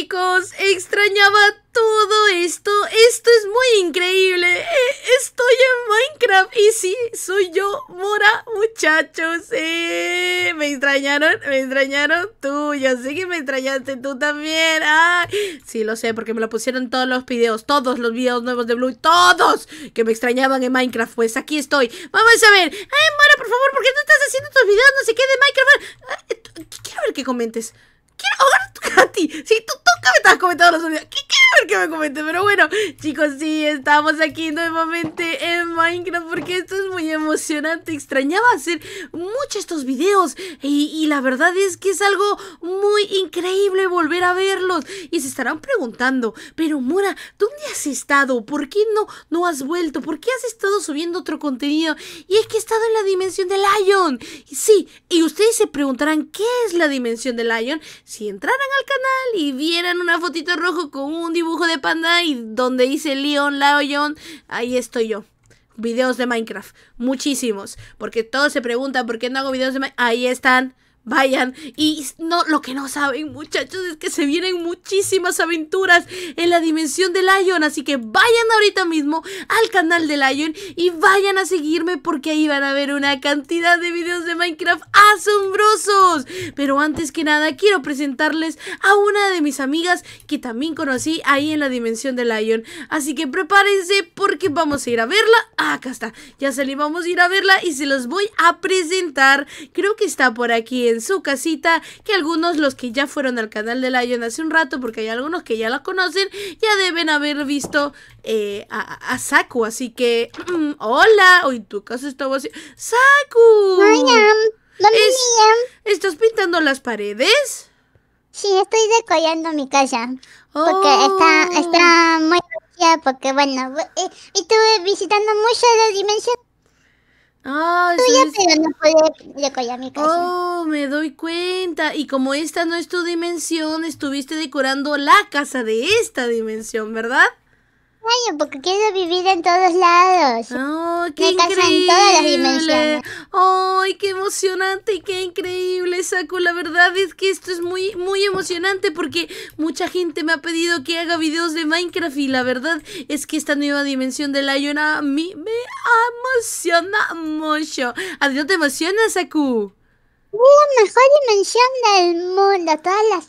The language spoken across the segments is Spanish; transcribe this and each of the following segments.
chicos, extrañaba todo esto. Esto es muy increíble. Eh, estoy en Minecraft y sí, soy yo, Mora, muchachos. Eh, me extrañaron, me extrañaron tú. Yo sé que me extrañaste tú también. sí, lo sé, porque me lo pusieron todos los videos, todos los videos nuevos de Blue, todos que me extrañaban en Minecraft. Pues aquí estoy. Vamos a ver. Ay, Mora, por favor, ¿por qué no estás haciendo tus videos? No sé qué de Minecraft. quiero ver qué comentes quiero ahogar tu Katy. Sí, tú, tú me estabas comentando los videos ¿Qué quiero ver que me comente? Pero bueno, chicos, sí, estamos aquí nuevamente en Minecraft porque esto es muy emocionante. Extrañaba hacer mucho estos videos y, la verdad es que es algo muy increíble volver a verlos. Y se estarán preguntando, pero Mora, ¿dónde has estado? ¿Por qué no, no has vuelto? ¿Por qué has estado subiendo otro contenido? Y es que he estado en la dimensión de Lion. Sí, y ustedes se preguntarán, ¿qué es la dimensión de Lion? si entraran al canal y vieran una fotito rojo con un dibujo de panda y donde dice Leon, Lion, ahí estoy yo. Videos de Minecraft, muchísimos, porque todos se preguntan por qué no hago videos de Minecraft. Ahí están. Vayan y no lo que no saben muchachos es que se vienen muchísimas aventuras en la dimensión de Lion, así que vayan ahorita mismo al canal de Lion y vayan a seguirme porque ahí van a ver una cantidad de videos de Minecraft asombrosos. Pero antes que nada quiero presentarles a una de mis amigas que también conocí ahí en la dimensión de Lion, así que prepárense porque vamos a ir a verla. Ah, acá está, ya salí, vamos a ir a verla y se los voy a presentar. Creo que está por aquí en su casita, que algunos los que ya fueron al canal de Lion hace un rato, porque hay algunos que ya la conocen, ya deben haber visto eh, a, Saku, así que mm, hola, hoy tu casa estaba así. ¡Saku! ¿Estás pintando las paredes? Sí, estoy decorando mi casa. Porque está, está oh. muy porque bueno, eh, estuve visitando muchas dimensiones no mi casa. Oh, me doy cuenta. Y como esta no es tu dimensión, estuviste decorando la casa de esta dimensión, ¿verdad? Bueno, porque quiero vivir en todos lados. qué increíble. en todas las dimensiones. ¡Ay, qué emocionante qué increíble, Saku! La verdad es que esto es muy, muy emocionante porque mucha gente me ha pedido que haga videos de Minecraft y la verdad es que esta nueva dimensión de Lion a mí me emociona mucho. ¿A ti te emociona, Saku? Es uh, la mejor dimensión del mundo. Todas las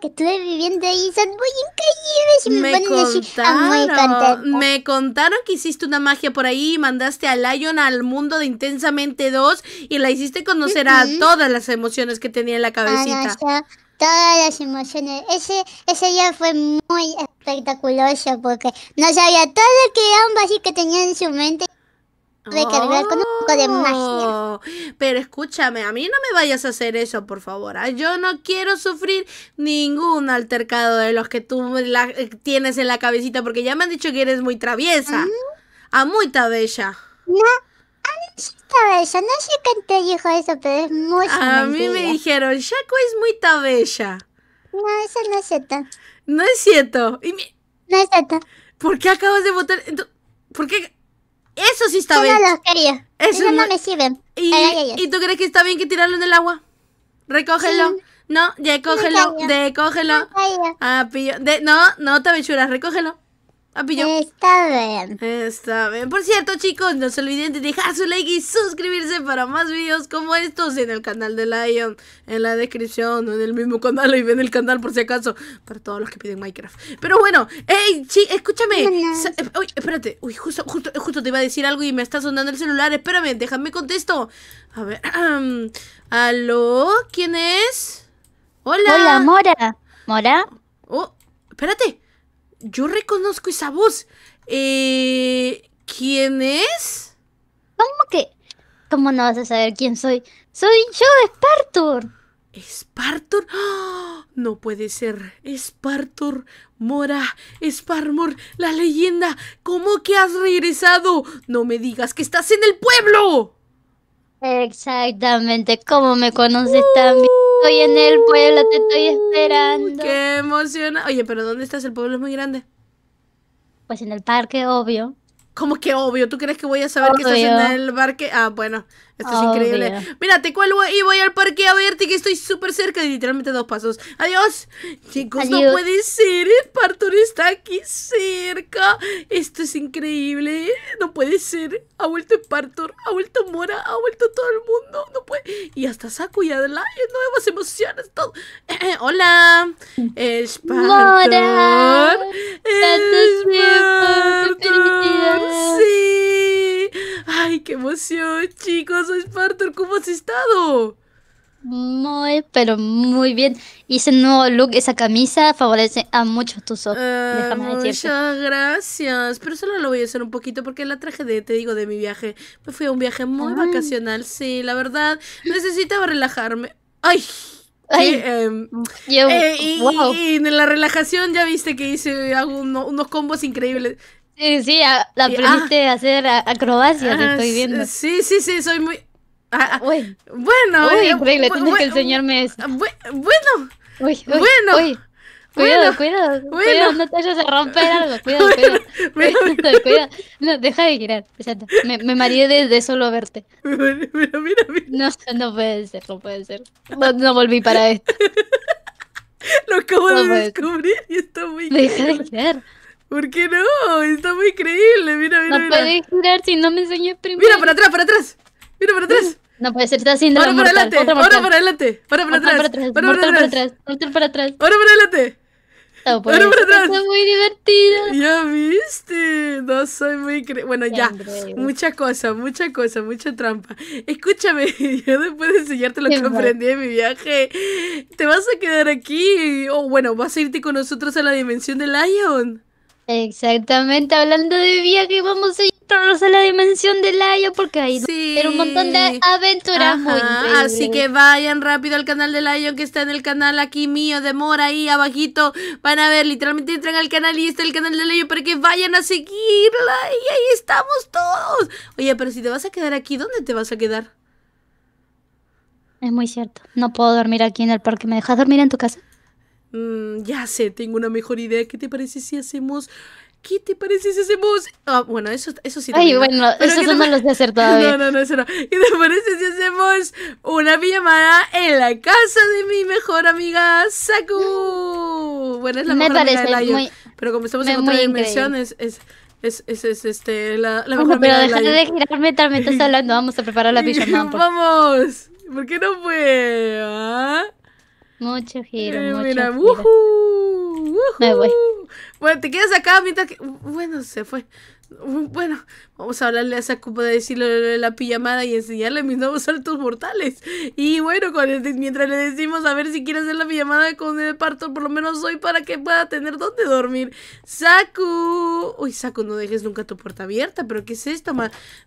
que estuve viviendo ahí son muy increíbles y me, ah, contaron, muy Me contaron que hiciste una magia por ahí y mandaste a Lion al mundo de Intensamente 2 y la hiciste conocer a todas las emociones que tenía en la ah, cabecita. todas las emociones. Ese, ese día fue muy espectaculoso porque no sabía todo lo que ambas y que tenía en su mente recargar con un poco de oh. magia. Pero escúchame, a mí no me vayas a hacer eso, por favor. ¿ah? Yo no quiero sufrir ningún altercado de los que tú eh, tienes en la cabecita, porque ya me han dicho que eres muy traviesa. Mm. A ah, muy tabella. No. A mí tabella, no sé quién te dijo eso, pero es muy A mí me dijeron, Shaco es muy tabella. No, eso no es cierto. No es cierto. Y No es cierto. ¿Por qué acabas de votar? ¿Por qué? Eso sí está bien. No los quería. Eso, no... me sirven. ¿Y, tú crees que está bien que tirarlo en el agua? Recógelo. No, recógelo, recógelo. Ah, pillo. De, no, no te aventuras, recógelo. Ah, pues está bien. Está bien. Por cierto, chicos, no se olviden de dejar su like y suscribirse para más videos como estos en el canal de Lion, en la descripción, o en el mismo canal, y ven el canal por si acaso, para todos los que piden Minecraft. Pero bueno, hey, Sí, escúchame. Eh, uy, espérate. Uy, justo, justo, justo te iba a decir algo y me está sonando el celular. Espérame, déjame contesto. A ver. ¿Aló? ¿Quién es? Hola. Hola, Mora. ¿Mora? Oh, espérate yo reconozco esa voz. Eh, ¿Quién es? ¿Cómo que? ¿Cómo no vas a saber quién soy? Soy yo, Spartor. Spartor. ¡Ah! No puede ser. Spartor, Mora, Sparmor, la leyenda. ¿Cómo que has regresado? No me digas que estás en el pueblo. Exactamente, ¿cómo me conoces también? estoy en el pueblo, te estoy esperando. Qué emocionante Oye, pero ¿dónde estás? El pueblo es muy grande. Pues en el parque, obvio. Como que obvio, ¿tú crees que voy a saber qué que estás en el parque? Ah, bueno, esto es increíble. Mira, te cuelgo y voy al parque a verte que estoy súper cerca de literalmente dos pasos. Adiós. Chicos, no puede ser, el está aquí cerca. Esto es increíble, no puede ser. Ha vuelto el ha vuelto Mora, ha vuelto todo el mundo, no puede. Y hasta Saku y Adela, nuevas emociones, todo. hola, el emoción, chicos. Spartor, ¿cómo has estado? Muy, pero muy bien. Y ese nuevo look, esa camisa, favorece a muchos tus ojos. Ah, muchas gracias. Pero solo lo voy a hacer un poquito porque la traje de, te digo, de mi viaje. Me fui a un viaje muy ah. vacacional, sí, la verdad. Necesitaba relajarme. ¡Ay! Ay, em, eh, y, en la relajación ya viste que hice unos combos increíbles. Sí, sí, a, ah. aprendiste a hacer acrobacias, ah, estoy viendo. Eh, sí, sí, sí, soy muy... Ah, bueno, uy, eh, tienes que enseñarme eso. Bueno, bueno. Cuidado, bueno, cuidado, bueno. cuidado, no te vayas a romper algo, cuidado, cuidado, cuidado, cuidado, no, deja de girar, me, me mareé de solo verte. Mira, mira, No, no puede ser, no puede ser, no, volví para esto. Lo acabo de descubrir y estoy muy Deja de girar. ¿Por qué no? Está muy increíble. Mira, mira, no puedes jugar si no me enseñas primero. Mira, para atrás, para atrás. Mira, para atrás. No puede ser, está haciendo Ahora para adelante, ahora para adelante, ahora para atrás, ahora para atrás, ahora para atrás, ahora para adelante. Ahora para atrás. Está muy divertido. Ya viste, no soy muy increíble. Bueno, ya, mucha cosa, mucha cosa, mucha trampa. Escúchame, yo después de enseñarte lo que aprendí en mi viaje, te vas a quedar aquí o bueno, vas a irte con nosotros a la dimensión de Lion. Exactamente, hablando de viaje, vamos a irnos a la dimensión de Laia porque hay un montón de aventuras Así que vayan rápido al canal de Lion que está en el canal aquí mío de Mora ahí abajito. Van a ver, literalmente entran al canal y está el canal de Lion para que vayan a seguirla y ahí estamos todos. Oye, pero si te vas a quedar aquí, ¿dónde te vas a quedar? Es muy cierto. No puedo dormir aquí en el parque. ¿Me dejas dormir en tu casa? Mm, ya sé, tengo una mejor idea. ¿Qué te parece si hacemos ¿qué te parece si hacemos? Ah, bueno, eso, eso sí. Ay, bueno, eso no lo sé hacer todavía. No, no, no, eso no. ¿Qué te parece si hacemos una pijamada en la casa de mi mejor amiga Saku? Bueno, es la mejor Pero como estamos en otra dimensión, es, es, es, este, la, mejor idea. pero déjate de girarme mientras estás hablando. Vamos a preparar la pijamada. ¡Vamos! ¿Por qué no fue? ¿Ah? Mucho giro. Eh, mucho mira, Me voy. Bueno, te quedas acá mientras que. Bueno, se fue. Bueno, vamos a hablarle a Saku Para decirle la pijamada y enseñarle mis nuevos saltos mortales. Y bueno, mientras le decimos a ver si quiere hacer la pijamada con el parto, por lo menos hoy, para que pueda tener donde dormir. Saku. Uy, Saku, no dejes nunca tu puerta abierta, pero ¿qué es esto?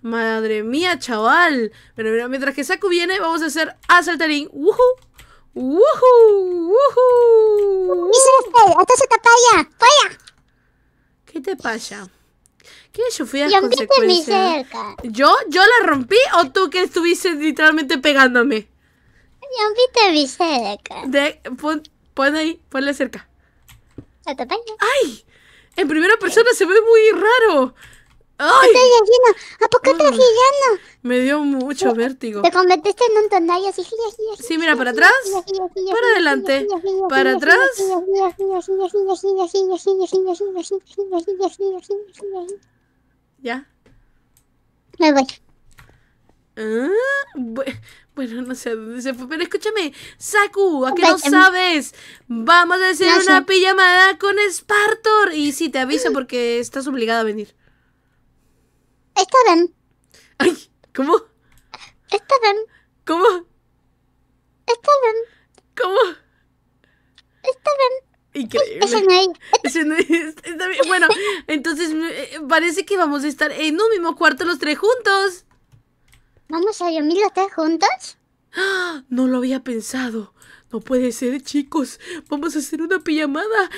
madre mía, chaval. Pero mira, mientras que Saku viene, vamos a hacer a saltarín. ¡Wuhu! ¡Woohoo! ¡Woohoo! Entonces está para allá, ¿Paya? ¿Qué te pasa? ¿Qué? Yo fui a las consecuencias. ¿Yo? ¿Yo la rompí o tú que estuviste literalmente pegándome? te mi cerca. De, pon, pon ahí, ponle cerca. ¡Ay! En primera persona se ve muy raro. ¡Ay! Estoy ¿A poco Me dio mucho vértigo. Te convertiste en un tondayo así. Sí, mira, para atrás. Para adelante. Para atrás. Ya. Me voy. bueno, no sé dónde se fue, pero escúchame, Saku, ¿a qué no sabes? Vamos a hacer una pijamada con Spartor. Y sí, te aviso porque estás obligada a venir. Está bien. Ay, ¿cómo? Está bien. ¿Cómo? Está bien. ¿Cómo? Está bien. Increíble. Eso no Eso no Bueno, entonces eh, parece que vamos a estar en un mismo cuarto los tres juntos. ¿Vamos a dormir los tres juntos? ¡Ah! No lo había pensado. No puede ser, chicos. Vamos a hacer una pijamada.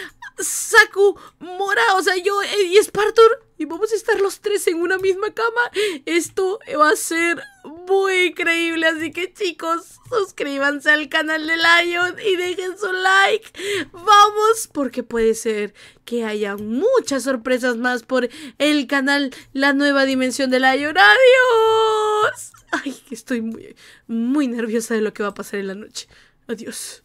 Saku, Mora, o sea, yo eh, y Spartur, y vamos a estar los tres en una misma cama. Esto va a ser muy increíble, así que chicos, suscríbanse al canal de Lion y dejen su like. Vamos, porque puede ser que haya muchas sorpresas más por el canal La Nueva Dimensión de Lion. ¡Adiós! Ay, estoy muy, muy nerviosa de lo que va a pasar en la noche. Adiós.